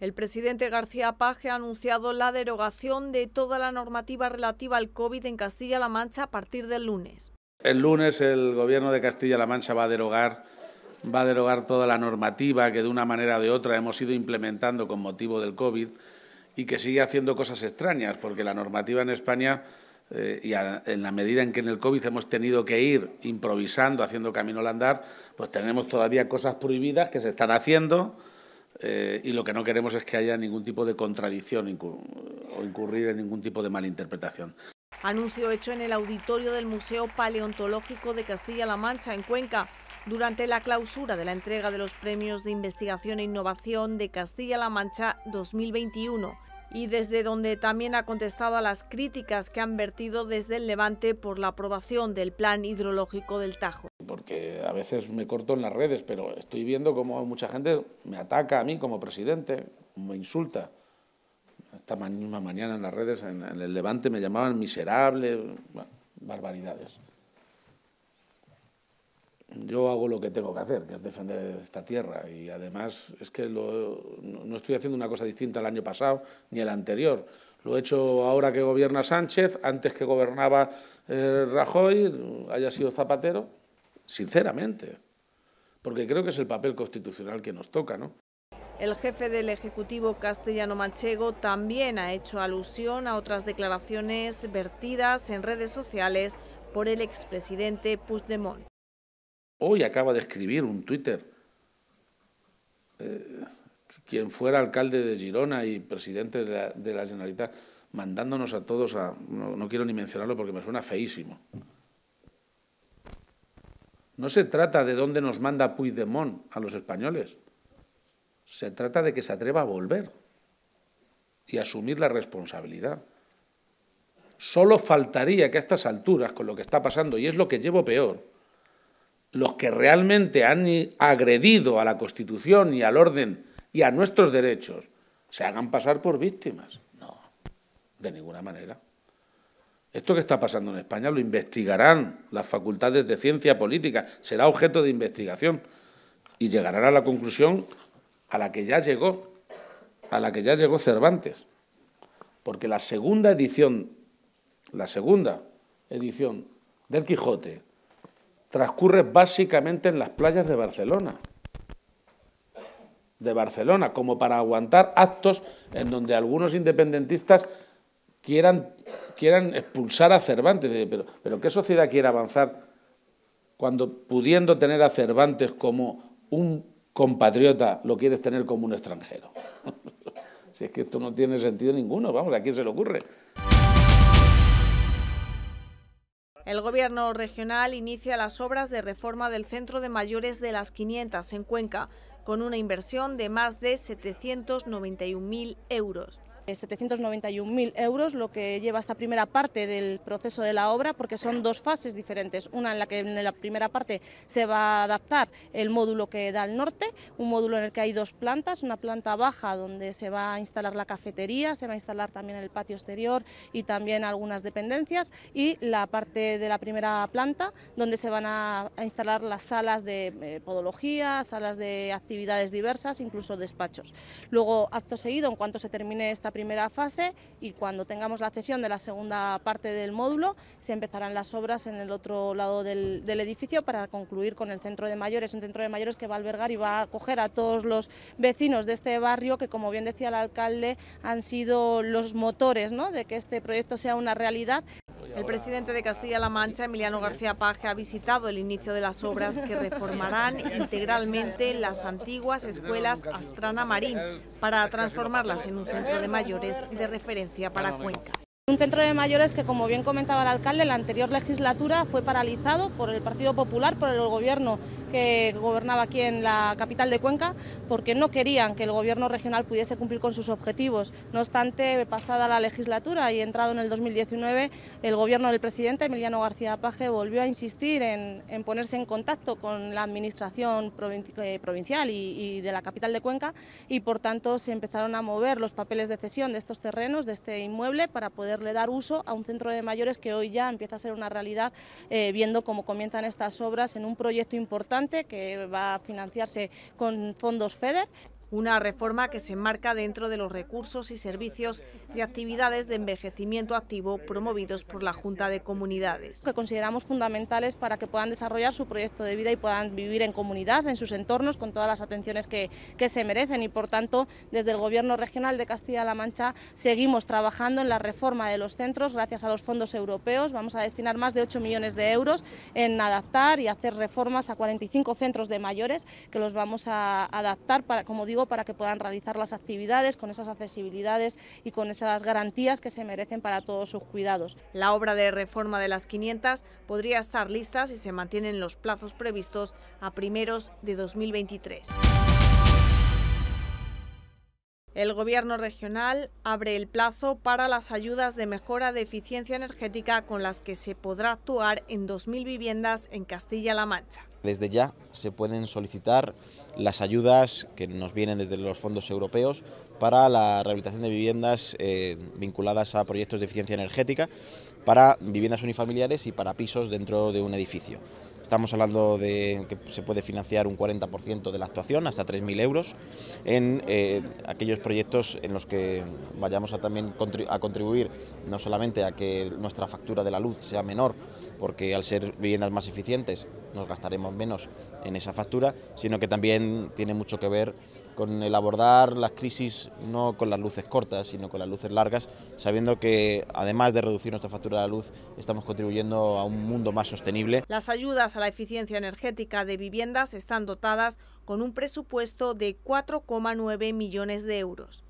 El presidente García Paje ha anunciado la derogación de toda la normativa relativa al COVID en Castilla-La Mancha a partir del lunes. El lunes el gobierno de Castilla-La Mancha va a derogar va a derogar toda la normativa que de una manera o de otra hemos ido implementando con motivo del COVID y que sigue haciendo cosas extrañas, porque la normativa en España, eh, y en la medida en que en el COVID hemos tenido que ir improvisando, haciendo camino al andar, pues tenemos todavía cosas prohibidas que se están haciendo, eh, y lo que no queremos es que haya ningún tipo de contradicción o incurrir en ningún tipo de malinterpretación. Anuncio hecho en el auditorio del Museo Paleontológico de Castilla-La Mancha, en Cuenca, durante la clausura de la entrega de los premios de investigación e innovación de Castilla-La Mancha 2021 y desde donde también ha contestado a las críticas que han vertido desde el Levante por la aprobación del plan hidrológico del Tajo. Porque a veces me corto en las redes, pero estoy viendo cómo mucha gente me ataca a mí como presidente, me insulta. Esta misma mañana en las redes, en, el Levante, me llamaban miserable, barbaridades yo hago lo que tengo que hacer, que es defender esta tierra. Y además es que no estoy haciendo una cosa distinta al año pasado ni el anterior. Lo he hecho ahora que gobierna Sánchez, antes que gobernaba eh, Rajoy, haya sido Zapatero, sinceramente, porque creo que es el papel constitucional que nos toca, ¿no? El jefe del Ejecutivo castellano manchego también ha hecho alusión a otras declaraciones vertidas en redes sociales por el expresidente Puigdemont. Hoy acaba de escribir un Twitter. Eh, quien fuera alcalde de Girona y presidente de la, Generalitat, mandándonos a todos a... No, no quiero ni mencionarlo porque me suena feísimo. No se trata de dónde nos manda Puigdemont a los españoles. Se trata de que se atreva a volver y asumir la responsabilidad. Solo faltaría que a estas alturas, con lo que está pasando, y es lo que llevo peor, los que realmente han agredido a la Constitución y al orden y a nuestros derechos se hagan pasar por víctimas. No, de ninguna manera. Esto que está pasando en España lo investigarán las facultades de ciencia política, será objeto de investigación y llegarán a la conclusión a la que ya llegó, a la que ya llegó Cervantes. Porque la segunda edición, la segunda edición del Quijote, transcurre básicamente en las playas de Barcelona. De Barcelona, como para aguantar actos en donde algunos independentistas quieran, quieran expulsar a Cervantes. Pero, pero ¿qué sociedad quiere avanzar cuando pudiendo tener a Cervantes como un compatriota lo quieres tener como un extranjero? si es que esto no tiene sentido ninguno, vamos, ¿a quién se le ocurre? El gobierno regional inicia las obras de reforma del centro de mayores de las 500 en Cuenca, con una inversión de más de 791.000 euros. 791.000 eh, euros, lo que lleva esta primera parte del proceso de la obra, porque son dos fases diferentes. Una en la que en la primera parte se va a adaptar el módulo que da al norte, un módulo en el que hay dos plantas, una planta baja donde se va a instalar la cafetería, se va a instalar también el patio exterior y también algunas dependencias, y la parte de la primera planta donde se van a, instalar las salas de podologías eh, podología, salas de actividades diversas, incluso despachos. Luego, acto seguido, en cuanto se termine esta primera fase y cuando tengamos la cesión de la segunda parte del módulo se empezarán las obras en el otro lado del, edificio para concluir con el centro de mayores, un centro de mayores que va a albergar y va a acoger a todos los vecinos de este barrio que, como bien decía el alcalde, han sido los motores ¿no? de que este proyecto sea una realidad el presidente de Castilla-La Mancha, Emiliano García Paje, ha visitado el inicio de las obras que reformarán integralmente las antiguas escuelas Astrana Marín para transformarlas en un centro de mayores de referencia para Cuenca. Un centro de mayores que, como bien comentaba el alcalde, en la anterior legislatura fue paralizado por el Partido Popular, por el gobierno que gobernaba aquí en la capital de Cuenca, porque no querían que el gobierno regional pudiese cumplir con sus objetivos. No obstante, pasada la legislatura y entrado en el 2019, el gobierno del presidente Emiliano García Paje volvió a insistir en, ponerse en contacto con la administración eh, provincial y, de la capital de Cuenca y, por tanto, se empezaron a mover los papeles de cesión de estos terrenos, de este inmueble, para poderle dar uso a un centro de mayores que hoy ya empieza a ser una realidad, eh, viendo cómo comienzan estas obras en un proyecto importante que va a financiarse con fondos FEDER una reforma que se enmarca dentro de los recursos y servicios de actividades de envejecimiento activo promovidos por la Junta de Comunidades. Que consideramos fundamentales para que puedan desarrollar su proyecto de vida y puedan vivir en comunidad, en sus entornos, con todas las atenciones que, que se merecen y por tanto desde el Gobierno Regional de Castilla-La Mancha seguimos trabajando en la reforma de los centros gracias a los fondos europeos. Vamos a destinar más de 8 millones de euros en adaptar y hacer reformas a 45 centros de mayores que los vamos a adaptar para, como digo, para que puedan realizar las actividades con esas accesibilidades y con esas garantías que se merecen para todos sus cuidados. La obra de reforma de las 500 podría estar lista si se mantienen los plazos previstos a primeros de 2023. El Gobierno regional abre el plazo para las ayudas de mejora de eficiencia energética con las que se podrá actuar en 2.000 viviendas en Castilla-La Mancha. Desde ya se pueden solicitar las ayudas que nos vienen desde los fondos europeos para la rehabilitación de viviendas eh, vinculadas a proyectos de eficiencia energética, para viviendas unifamiliares y para pisos dentro de un edificio. Estamos hablando de que se puede financiar un 40% de la actuación, hasta 3.000 euros, en eh, aquellos proyectos en los que vayamos a también a contribuir no solamente a que nuestra factura de la luz sea menor, porque al ser viviendas más eficientes nos gastaremos menos en esa factura, sino que también tiene mucho que ver con el abordar las crisis no con las luces cortas, sino con las luces largas, sabiendo que además de reducir nuestra factura de la luz, estamos contribuyendo a un mundo más sostenible. Las ayudas a la eficiencia energética de viviendas están dotadas con un presupuesto de 4,9 millones de euros.